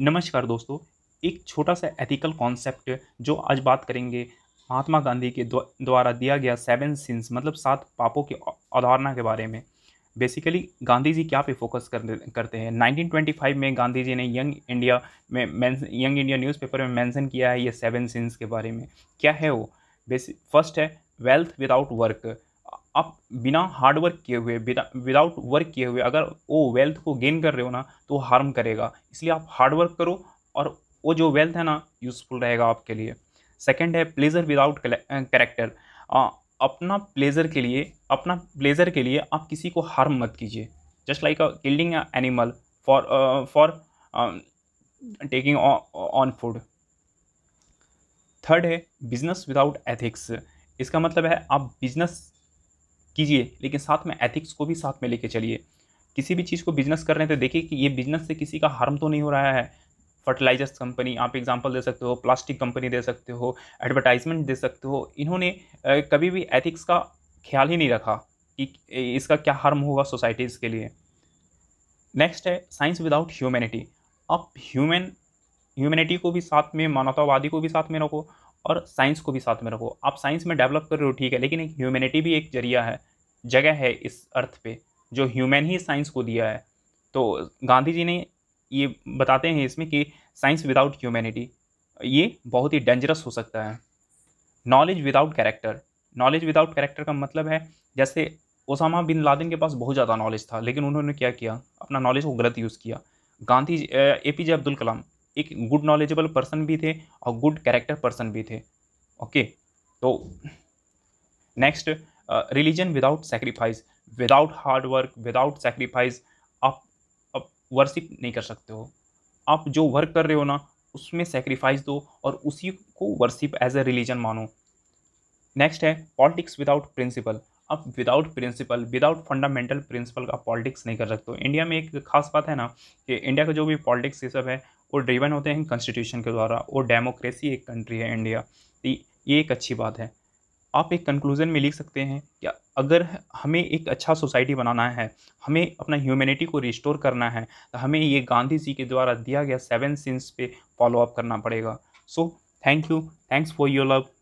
नमस्कार दोस्तों एक छोटा सा एथिकल कॉन्सेप्ट जो आज बात करेंगे महात्मा गांधी के द्वारा दिया गया सेवन सिंस मतलब सात पापों की अवधारणा के बारे में बेसिकली गांधी जी क्या पे फोकस कर, करते हैं 1925 में गांधी जी ने यंग इंडिया में यंग इंडिया न्यूज़पेपर में मेंशन किया है ये सेवन सिंस के बारे में क्या है वो बेसिक फर्स्ट है वेल्थ विदाउट वर्क आप बिना हार्ड वर्क किए हुए विदाउट वर्क किए हुए अगर वो वेल्थ को गेन कर रहे हो ना तो हार्म करेगा इसलिए आप हार्ड वर्क करो और वो जो वेल्थ है ना यूज़फुल रहेगा आपके लिए सेकेंड है प्लेजर विदाउट करेक्टर अपना प्लेजर के लिए अपना प्लेजर के लिए आप किसी को हार्म मत कीजिए just like a animal for for taking on food third है बिजनेस विदाउट एथिक्स इसका मतलब है आप बिजनेस कीजिए लेकिन साथ में एथिक्स को भी साथ में लेके चलिए किसी भी चीज़ को बिजनेस कर रहे हैं तो देखिए कि ये बिजनेस से किसी का हार्म तो नहीं हो रहा है फर्टिलाइजर्स कंपनी आप एग्जांपल दे सकते हो प्लास्टिक कंपनी दे सकते हो एडवर्टाइजमेंट दे सकते हो इन्होंने कभी भी एथिक्स का ख्याल ही नहीं रखा कि इसका क्या हार्म होगा सोसाइटीज़ के लिए नेक्स्ट है साइंस विदाउट ह्यूमैनिटी आप ह्यूमन ह्यूमैनिटी को भी साथ में मानवतावादी को भी साथ में रखो और साइंस को भी साथ में रखो आप साइंस में डेवलप कर रहे हो ठीक है लेकिन एक ह्यूमैनिटी भी एक जरिया है जगह है इस अर्थ पे जो ह्यूमन ही साइंस को दिया है तो गांधी जी ने ये बताते हैं इसमें कि साइंस विदाउट ह्यूमैनिटी ये बहुत ही डेंजरस हो सकता है knowledge without character knowledge without character का मतलब है जैसे ओसामा बिन लादेन के पास बहुत ज़्यादा नॉलेज था लेकिन उन्होंने क्या किया अपना नॉलेज को गलत यूज़ किया Gandhi A P J Abdul Kalam एक गुड नॉलेजेबल पर्सन भी थे और गुड कैरेक्टर पर्सन भी थे ओके तो next religion without sacrifice without hard work without sacrifice आप अब वर्शिप नहीं कर सकते हो आप जो वर्क कर रहे हो ना उसमें सेक्रीफाइस दो और उसी को वर्शिप एज ए रिलीजन मानो नेक्स्ट है पॉलिटिक्स विदाउट प्रिंसिपल आप without principle without fundamental principle का पॉलिटिक्स नहीं कर सकते इंडिया में एक खास बात है ना कि इंडिया का जो भी पॉलिटिक्स ये सब है वो ड्रिवन होते हैं कॉन्स्टिट्यूशन के द्वारा और डेमोक्रेसी एक कंट्री है इंडिया ये एक अच्छी बात है आप एक कंक्लूज़न में लिख सकते हैं कि अगर हमें एक अच्छा सोसाइटी बनाना है हमें अपना ह्यूमैनिटी को रिस्टोर करना है तो हमें ये गांधी जी के द्वारा दिया गया सेवन सिंस पे फॉलो अप करना पड़ेगा so thank you thanks for your love